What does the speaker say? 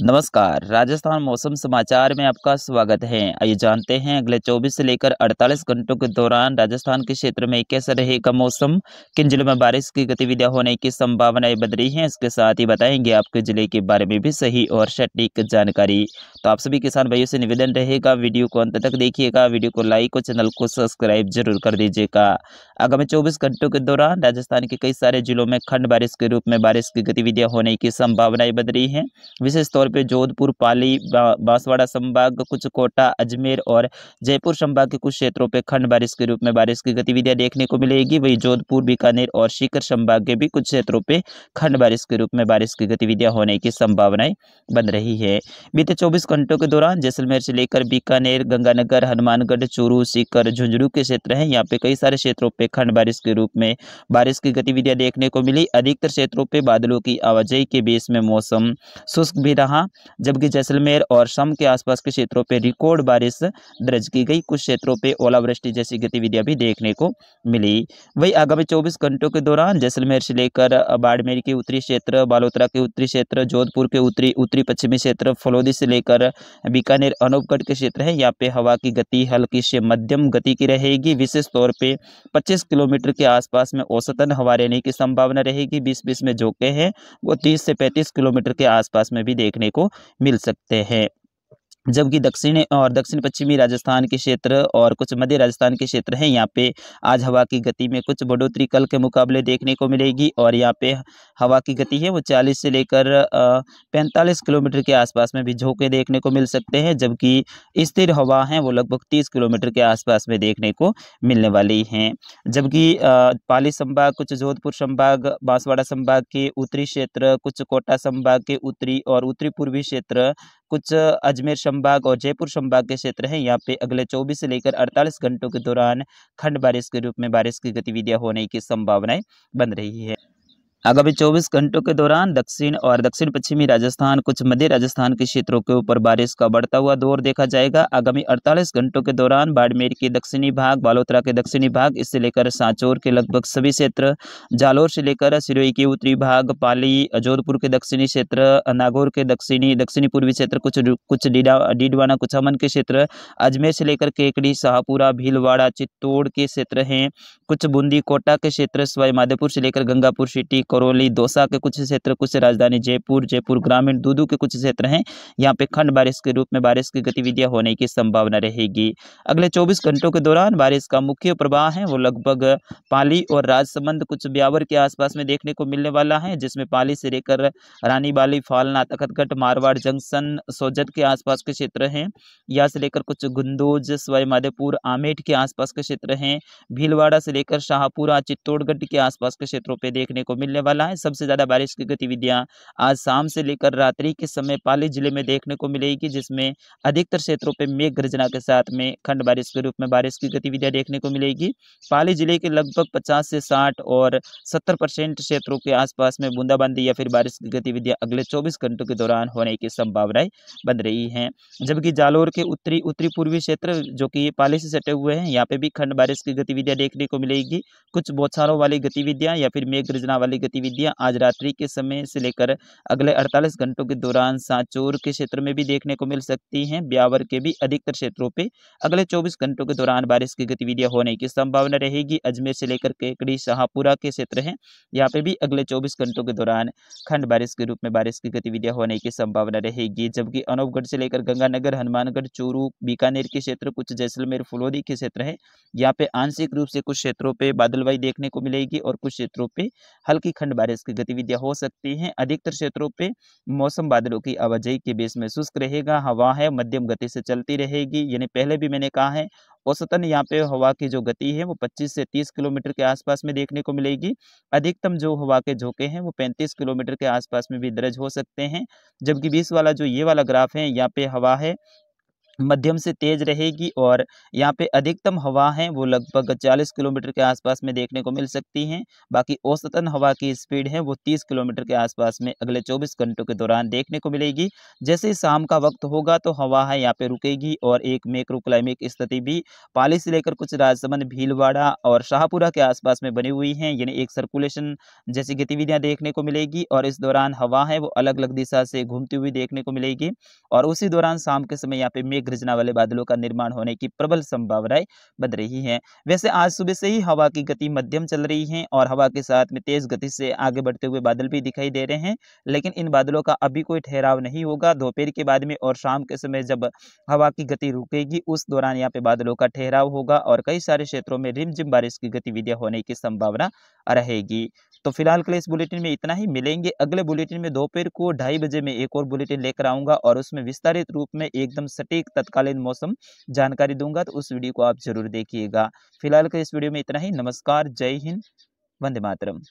नमस्कार राजस्थान मौसम समाचार में आपका स्वागत है आइए जानते हैं अगले 24 से लेकर 48 घंटों के दौरान राजस्थान के क्षेत्र में कैसा रहेगा मौसम किन जिलों में बारिश की गतिविधियां होने की संभावनाएं बन रही हैं इसके साथ ही बताएंगे आपके जिले के बारे में भी सही और सटीक जानकारी तो आप सभी किसान भाइयों से निवेदन रहेगा वीडियो को अंत तक देखिएगा वीडियो को लाइक और चैनल को सब्सक्राइब जरूर कर दीजिएगा आगामी चौबीस घंटों के दौरान राजस्थान के कई सारे जिलों में खंड बारिश के रूप में बारिश की गतिविधियाँ होने की संभावनाएं बन रही हैं विशेष तौर तौर पे जोधपुर पाली बांसवाड़ा संभाग कुछ कोटा अजमेर और जयपुर संभाग के कुछ क्षेत्रों पे खंड बारिश के रूप में बारिश की गतिविधियां देखने को मिलेगी वहीं जोधपुर बीकानेर और सीकर संभाग के भी कुछ क्षेत्रों पर खंड बारिश के रूप में बारिश की गतिविधियाँ होने की संभावनाएं बन रही है बीते चौबीस घंटों के दौरान जैसलमेर से लेकर बीकानेर गंगानगर हनुमानगढ़ चूरू सीकर झुंझुनू के क्षेत्र हैं यहाँ पे कई सारे क्षेत्रों पर खंड बारिश के रूप में बारिश की गतिविधियाँ देखने को मिली अधिकतर क्षेत्रों पे बादलों की आवाजाही के बीच में मौसम शुष्क भी रहा रहा जबकि जैसलमेर और शम के आसपास के क्षेत्रों पर रिकॉर्ड बारिश दर्ज की गई कुछ क्षेत्रों पर ओलावृष्टि जैसी गतिविधियाँ भी देखने को मिली वही आगामी चौबीस घंटों के दौरान जैसलमेर से लेकर बाड़मेर के उत्तरी क्षेत्र बालोतरा के उत्तरी क्षेत्र जोधपुर के उत्तरी उत्तरी पश्चिमी क्षेत्र फलोदी से लेकर बीकानेर अनूपगढ़ के क्षेत्र है यहाँ पे हवा की गति हल्की से मध्यम गति की रहेगी विशेष तौर पे 25 किलोमीटर के आसपास में औसतन हवा रहने की संभावना रहेगी 20 बीस में झोंके हैं वो 30 से 35 किलोमीटर के आसपास में भी देखने देखने को मिल सकते हैं जबकि दक्षिण और दक्षिण पश्चिमी राजस्थान के क्षेत्र और कुछ मध्य राजस्थान के क्षेत्र हैं यहाँ पे आज हवा की गति में कुछ बढ़ोतरी कल के मुकाबले देखने को मिलेगी और यहाँ पे हवा की गति है वो 40 से लेकर 45 किलोमीटर के आसपास में भी झोंके देखने को मिल सकते हैं जबकि स्थिर हवा हैं वो लगभग तीस किलोमीटर के आसपास में देखने को मिलने वाली हैं जबकि पाली संभाग कुछ जोधपुर संभाग बांसवाड़ा संभाग के उत्तरी क्षेत्र कुछ कोटा संभाग के उत्तरी और उत्तरी पूर्वी क्षेत्र कुछ अजमेर संभाग और जयपुर संभाग के क्षेत्र हैं यहाँ पे अगले 24 से लेकर 48 घंटों के दौरान खंड बारिश के रूप में बारिश की गतिविधियां होने की संभावनाएं बन रही है आगामी 24 घंटों के दौरान दक्षिण और दक्षिण पश्चिमी राजस्थान कुछ मध्य राजस्थान के क्षेत्रों के ऊपर बारिश का बढ़ता हुआ दौर देखा जाएगा आगामी 48 घंटों के दौरान बाड़मेर के दक्षिणी भाग बालोतरा के दक्षिणी भाग इससे लेकर सांचौर के लगभग सभी क्षेत्र जालोर से लेकर सिरोई के उत्तरी भाग पाली जोधपुर के दक्षिणी क्षेत्र नागौर के दक्षिणी दक्षिणी पूर्वी क्षेत्र कुछ कुछ डीडवाना कुछ अमन के क्षेत्र अजमेर से लेकर केकड़ी शाहपुरा भीलवाड़ा चित्तौड़ के क्षेत्र हैं कुछ बूंदी कोटा के क्षेत्र सवाई माधोपुर से लेकर गंगापुर सिटी करौली दौसा के कुछ क्षेत्र कुछ राजधानी जयपुर जयपुर ग्रामीण दूदू के कुछ क्षेत्र हैं यहाँ पे खंड बारिश के रूप में बारिश की गतिविधियाँ होने की संभावना रहेगी अगले चौबीस घंटों के दौरान बारिश का मुख्य प्रवाह है वो लगभग पाली और राजसमंद कुछ ब्यावर के आसपास में देखने को मिलने वाला है जिसमें पाली से लेकर रानी बाली फालना तखतगढ़ मारवाड़ जंक्शन सोजत के आसपास के क्षेत्र हैं यहाँ से लेकर कुछ गुंदोज सवाई आमेठ के आसपास के क्षेत्र हैं भीलवाड़ा से लेकर शाहपुरा चित्तौड़गढ़ के आसपास के क्षेत्रों पर देखने को मिलने वाला है सबसे ज़्यादा बारिश की गतिविधियां आज शाम से लेकर रात्रि के समय पाली जिले में देखने को मिलेगी जिसमें अधिकतर क्षेत्रों पर मेघ गर्जना के साथ में खंड बारिश के रूप में बारिश की गतिविधियां देखने को मिलेगी पाली जिले के लगभग पचास से साठ और सत्तर क्षेत्रों के आसपास में बूंदाबांदी या फिर बारिश की गतिविधियां अगले चौबीस घंटों के दौरान होने की संभावनाएं बन रही है जबकि जालोर के उत्तरी उत्तरी पूर्वी क्षेत्र जो कि पाली से सटे हुए हैं यहाँ पे भी खंड बारिश की गतिविधियां देखने को मिलेगी कुछ बौछारों वाली गतिविधियां या फिर मेघ गर्जना वाली गतिविधियां आज रात्रि के समय से लेकर अगले 48 घंटों के दौरान सांचोर के क्षेत्र में भी देखने को मिल सकती हैं ब्यावर के भी अधिकतर क्षेत्रों पे अगले 24 घंटों के दौरान बारिश की गतिविधियां होने की संभावना रहेगी अजमेर से लेकर केकड़ी शाहपुरा के क्षेत्र हैं यहाँ पे भी अगले चौबीस घंटों के दौरान खंड बारिश के रूप में बारिश की गतिविधियां होने की संभावना रहेगी जबकि अनूपगढ़ से लेकर गंगानगर हनुमानगढ़ चूरू बीकानेर के क्षेत्र कुछ जैसलमेर फुलौदी के क्षेत्र है यहाँ पे आंशिक रूप से कुछ क्षेत्रों पर बादलवाई देखने को मिलेगी और कुछ क्षेत्रों पर हल्की अखंड बारिश की गतिविधियां हो सकती हैं अधिकतर क्षेत्रों पे मौसम बादलों की आवाजाही के बीच में शुष्क रहेगा हवा है मध्यम गति से चलती रहेगी यानी पहले भी मैंने कहा है औसतन यहाँ पे हवा की जो गति है वो 25 से 30 किलोमीटर के आसपास में देखने को मिलेगी अधिकतम जो हवा के झोंके हैं वो 35 किलोमीटर के आसपास में भी दर्ज हो सकते हैं जबकि बीस वाला जो ये वाला ग्राफ है यहाँ पे हवा है मध्यम से तेज़ रहेगी और यहाँ पे अधिकतम हवा है वो लगभग 40 किलोमीटर के आसपास में देखने को मिल सकती हैं बाकी औसतन हवा की स्पीड है वो 30 किलोमीटर के आसपास में अगले 24 घंटों के दौरान देखने को मिलेगी जैसे ही शाम का वक्त होगा तो हवा है यहाँ पे रुकेगी और एक मेक्रोक्लाइमिक स्थिति भी पाली से लेकर कुछ राजसमंद भीलवाड़ा और शाहपुरा के आसपास में बनी हुई हैं यानी एक सर्कुलेशन जैसी गतिविधियाँ देखने को मिलेगी और इस दौरान हवा है वो अलग अलग दिशा से घूमती हुई देखने को मिलेगी और उसी दौरान शाम के समय यहाँ पे मेघ गरजना वाले बादलों का निर्माण होने की प्रबल संभावनाएं बन रही है वैसे आज सुबह से ही हवा की गति मध्यम चल रही है और हवा के साथ में तेज गति से आगे बढ़ते हुए बादल भी दिखाई दे रहे हैं लेकिन इन बादलों का अभी कोई ठहराव नहीं होगा दोपहर के बाद में और शाम के समय जब हवा की गति रुकेगी उस दौरान यहाँ पे बादलों का ठहराव होगा और कई सारे क्षेत्रों में रिमझिम बारिश की गतिविधियां होने की संभावना रहेगी तो फिलहाल के लिए इस बुलेटिन में इतना ही मिलेंगे अगले बुलेटिन में दोपहर को ढाई बजे में एक और बुलेटिन लेकर आऊंगा और उसमें विस्तारित रूप में एकदम सटीक तत्कालीन मौसम जानकारी दूंगा तो उस वीडियो को आप जरूर देखिएगा फिलहाल के इस वीडियो में इतना ही नमस्कार जय हिंद वंदे मातरम